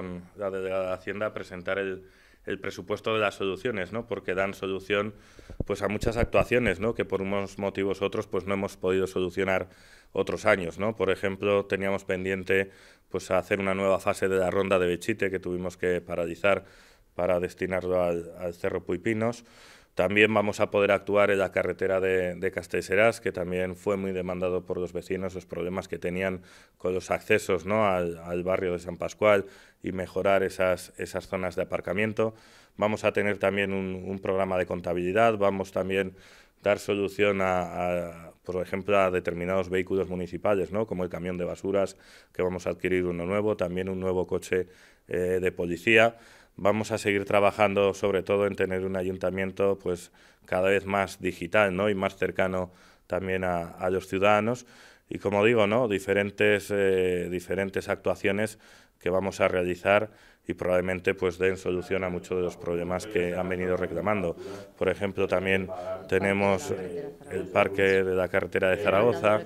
con la delegada de Hacienda presentar el, presupuesto de las soluciones, ¿no? Porque dan solución pues a muchas actuaciones, ¿no? Que por unos motivos otros pues no hemos podido solucionar otros años, ¿no? Por ejemplo, teníamos pendiente pues hacer una nueva fase de la ronda de Bechite que tuvimos que paralizar para destinarlo al Cerro Puipinos. También vamos a poder actuar en la carretera de, de que también fue muy demandado por los vecinos, los problemas que tenían con los accesos ¿no? al, barrio de San Pascual y mejorar esas, esas zonas de aparcamiento. Vamos a tener también un, programa de contabilidad, vamos también dar solución por ejemplo, a determinados vehículos municipales, ¿no? como el camión de basuras, que vamos a adquirir uno nuevo, también un nuevo coche eh, de policía vamos a seguir trabajando sobre todo en tener un ayuntamiento pues cada vez más digital ¿no? y más cercano también a, los ciudadanos y como digo no diferentes eh, diferentes actuaciones que vamos a realizar y probablemente pues den solución a muchos de los problemas que han venido reclamando. Por ejemplo, también tenemos el parque de la carretera de Zaragoza,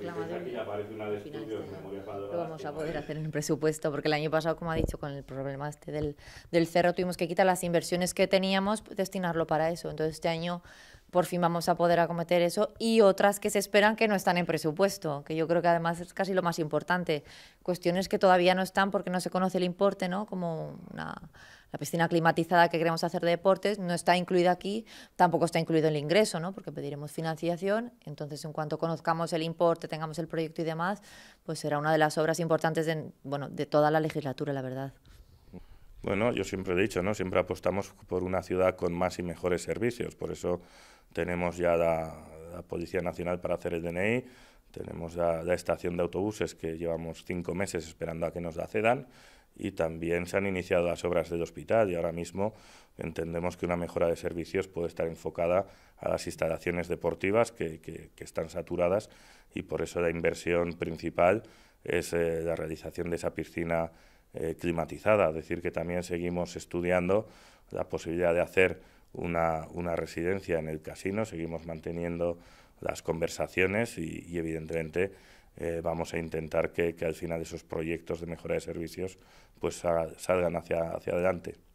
lo vamos a poder hacer en el presupuesto, porque el año pasado, como ha dicho, con el problema este del, del cerro, tuvimos que quitar las inversiones que teníamos, destinarlo para eso. Entonces, este año por fin vamos a poder acometer eso, y otras que se esperan que no están en presupuesto, que yo creo que además es casi lo más importante. Cuestiones que todavía no están porque no se conoce el importe, ¿no? Como la piscina climatizada que queremos hacer de deportes no está incluida aquí, tampoco está incluido el ingreso, ¿no? Porque pediremos financiación, entonces en cuanto conozcamos el importe, tengamos el proyecto y demás, pues será una de las obras importantes bueno, de toda la legislatura, la verdad. Bueno, yo siempre he dicho, ¿no? Siempre apostamos por una ciudad con más y mejores servicios. Por eso tenemos ya la, Policía Nacional para hacer el DNI, tenemos la, la, estación de autobuses que llevamos cinco meses esperando a que nos la cedan y también se han iniciado las obras del hospital y ahora mismo entendemos que una mejora de servicios puede estar enfocada a las instalaciones deportivas que, están saturadas y por eso la inversión principal es eh, la realización de esa piscina eh, climatizada, es decir, que también seguimos estudiando la posibilidad de hacer una, residencia en el casino, seguimos manteniendo las conversaciones y, evidentemente, eh, vamos a intentar que, al final esos proyectos de mejora de servicios pues salgan hacia, hacia adelante.